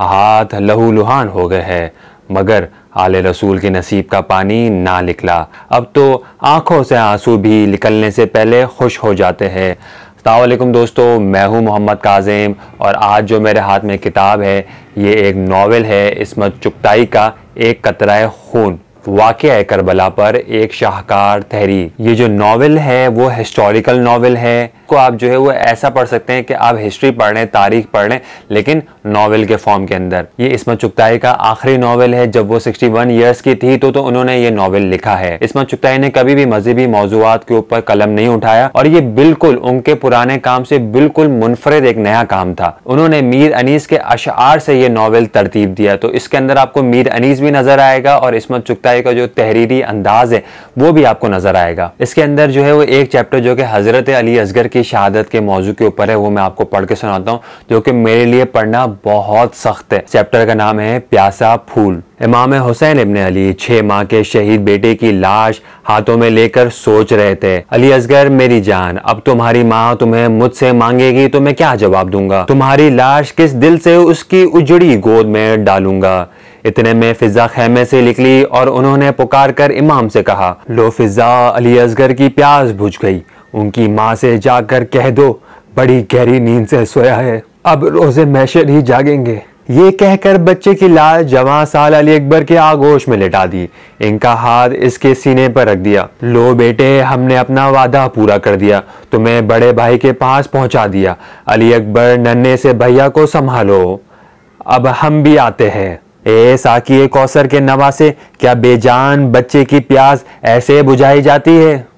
हाथ लहू लुहान हो गए हैं मगर आले रसूल के नसीब का पानी ना निकला अब तो आंखों से आंसू भी निकलने से पहले खुश हो जाते हैं अलैक्म दोस्तों मैं हूं मोहम्मद काजिम और आज जो मेरे हाथ में किताब है ये एक नावल है इसमत चुगताई का एक कतरा खून वाक़ करबला पर एक शाहकार तहरीर ये जो नावल है वो हिस्टोरिकल नावल है को आप जो है वो ऐसा पढ़ सकते हैं कि आप हिस्ट्री पढ़ रहे तारीख पढ़ रहे लेकिन नावल के फॉर्म के अंदर ये इसमत चुगताई का आखिरी नावल है जब वो 61 इयर्स की थी तो तो उन्होंने ये नावल लिखा है इसमत चुगताई ने कभी भी मजहबी मौजूद के ऊपर कलम नहीं उठाया और ये बिल्कुल उनके पुराने काम से बिल्कुल मुनफरद एक नया काम था उन्होंने मीर अनीस के अशार से ये नावल तरतीब दिया तो इसके अंदर आपको मीर अनीस भी नजर आएगा और इसमत चुगताई शाही का जो तहरीरी अंदाज है वो भी आपको नजर आएगा इसके अंदर जो है वो एक चैप्टर जो कि हजरत अली असगर की शहादत के मौजू के ऊपर है वो मैं आपको पढ़ के सुनाता हूँ जो कि मेरे लिए पढ़ना बहुत सख्त है चैप्टर का नाम है प्यासा फूल इमाम हुसैन इबन अली छः माह के शहीद बेटे की लाश हाथों में लेकर सोच रहे थे अली असगर मेरी जान अब तुम्हारी माँ तुम्हें मुझसे मांगेगी तो मैं क्या जवाब दूंगा तुम्हारी लाश किस दिल से उसकी उजड़ी गोद में डालूंगा इतने में फिजा खेमे से निकली और उन्होंने पुकार कर इमाम से कहा लो फिजा अली असगर की प्यास बुझ गई उनकी माँ से जाकर कह दो बड़ी गहरी नींद से सोया है अब रोजे मैशर ही जागेंगे ये कहकर बच्चे की लाल जवां साल अली अकबर के आगोश में लिटा दी इनका हाथ इसके सीने पर रख दिया लो बेटे हमने अपना वादा पूरा कर दिया तुम्हें बड़े भाई के पास पहुंचा दिया अली अकबर नन्हे से भैया को संभालो अब हम भी आते हैं ए साकी कौसर के नवासे क्या बेजान बच्चे की प्यास ऐसे बुझाई जाती है